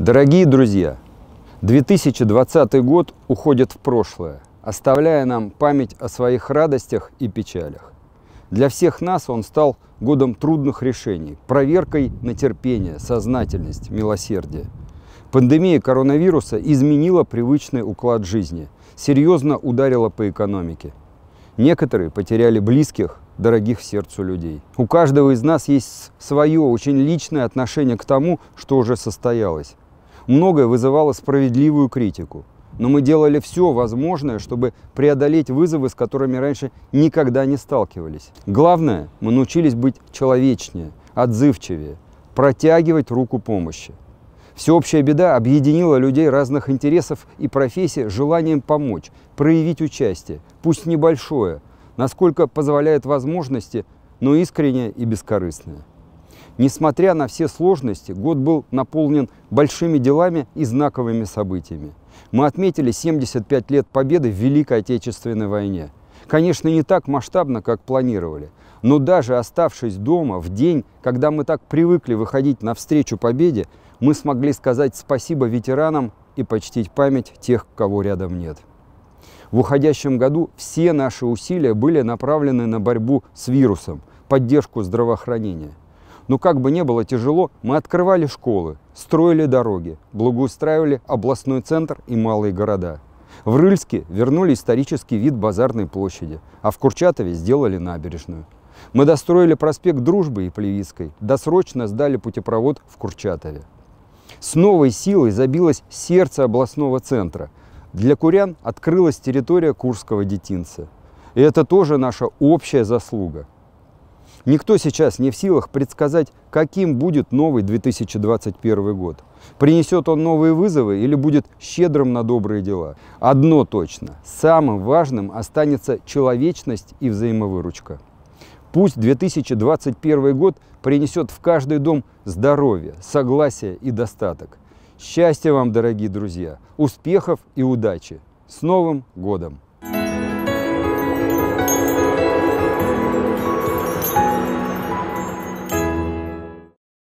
Дорогие друзья, 2020 год уходит в прошлое, оставляя нам память о своих радостях и печалях. Для всех нас он стал годом трудных решений, проверкой на терпение, сознательность, милосердие. Пандемия коронавируса изменила привычный уклад жизни, серьезно ударила по экономике. Некоторые потеряли близких, дорогих сердцу людей. У каждого из нас есть свое очень личное отношение к тому, что уже состоялось многое вызывало справедливую критику. Но мы делали все возможное, чтобы преодолеть вызовы, с которыми раньше никогда не сталкивались. Главное, мы научились быть человечнее, отзывчивее, протягивать руку помощи. Всеобщая беда объединила людей разных интересов и профессий желанием помочь, проявить участие, пусть небольшое, насколько позволяет возможности, но искреннее и бескорыстное. Несмотря на все сложности, год был наполнен большими делами и знаковыми событиями. Мы отметили 75 лет победы в Великой Отечественной войне. Конечно, не так масштабно, как планировали, но даже оставшись дома в день, когда мы так привыкли выходить навстречу победе, мы смогли сказать спасибо ветеранам и почтить память тех, кого рядом нет. В уходящем году все наши усилия были направлены на борьбу с вирусом, поддержку здравоохранения – но как бы ни было тяжело, мы открывали школы, строили дороги, благоустраивали областной центр и малые города. В Рыльске вернули исторический вид базарной площади, а в Курчатове сделали набережную. Мы достроили проспект Дружбы и Плевицкой, досрочно сдали путепровод в Курчатове. С новой силой забилось сердце областного центра. Для курян открылась территория Курского детинца. И это тоже наша общая заслуга – Никто сейчас не в силах предсказать, каким будет новый 2021 год. Принесет он новые вызовы или будет щедрым на добрые дела? Одно точно. Самым важным останется человечность и взаимовыручка. Пусть 2021 год принесет в каждый дом здоровье, согласие и достаток. Счастья вам, дорогие друзья, успехов и удачи! С Новым годом!